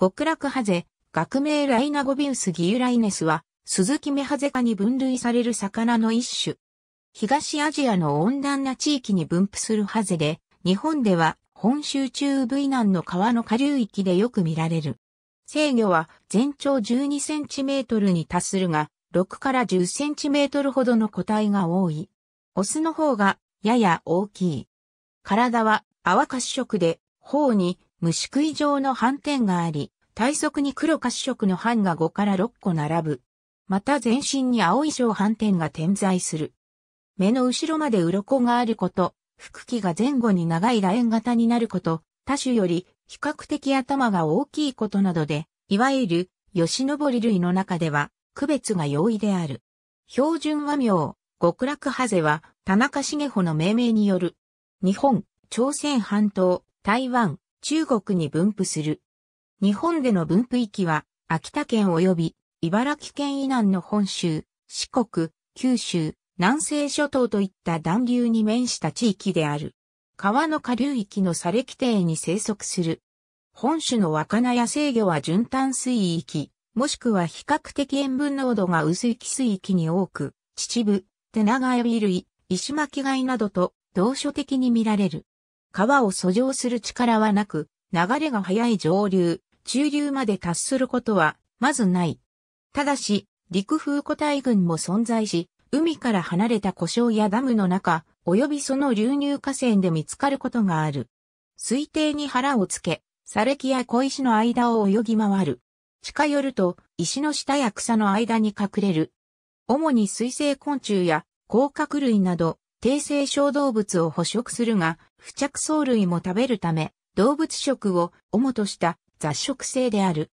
極楽ハゼ、学名ライナゴビウスギユライネスは、スズキメハゼ科に分類される魚の一種。東アジアの温暖な地域に分布するハゼで、日本では本州中部以南の川の下流域でよく見られる。制御は全長12センチメートルに達するが、6から10センチメートルほどの個体が多い。オスの方がやや大きい。体は泡褐色で方に虫食い状の斑点があり、体側に黒褐色の斑が5から6個並ぶ。また全身に青い小斑点が点在する。目の後ろまで鱗があること、腹気が前後に長い楕円型になること、他種より比較的頭が大きいことなどで、いわゆる吉登り類の中では区別が容易である。標準和名、極楽ハゼは田中茂穂の命名による。日本、朝鮮半島、台湾、中国に分布する。日本での分布域は、秋田県及び茨城県以南の本州、四国、九州、南西諸島といった暖流に面した地域である。川の下流域のれ、規定に生息する。本種の若菜や制魚は循淡水域、もしくは比較的塩分濃度が薄い気水域に多く、秩父、手長エビ類、石巻貝などと同所的に見られる。川を遡上する力はなく、流れが速い上流、中流まで達することは、まずない。ただし、陸風古代群も存在し、海から離れた故障やダムの中、及びその流入河川で見つかることがある。水底に腹をつけ、砂礫や小石の間を泳ぎ回る。近寄ると、石の下や草の間に隠れる。主に水生昆虫や甲殻類など、低成小動物を捕食するが、付着藻類も食べるため、動物食を主とした雑食性である。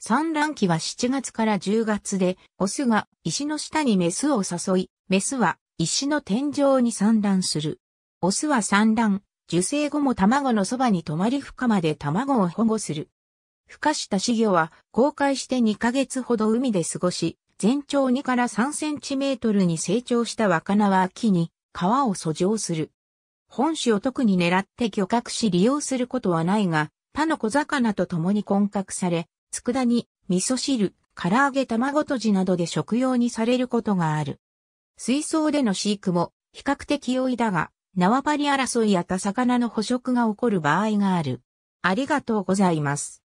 産卵期は7月から10月で、オスが石の下にメスを誘い、メスは石の天井に産卵する。オスは産卵、受精後も卵のそばに止まり孵化まで卵を保護する。孵化した稚魚は公開して2ヶ月ほど海で過ごし、全長2から3センチメートルに成長した若菜は秋に川を遡上する。本種を特に狙って漁獲し利用することはないが、他の小魚と共に混獲され、佃煮、味噌汁、唐揚げ卵とじなどで食用にされることがある。水槽での飼育も比較的容易だが、縄張り争いや他魚の捕食が起こる場合がある。ありがとうございます。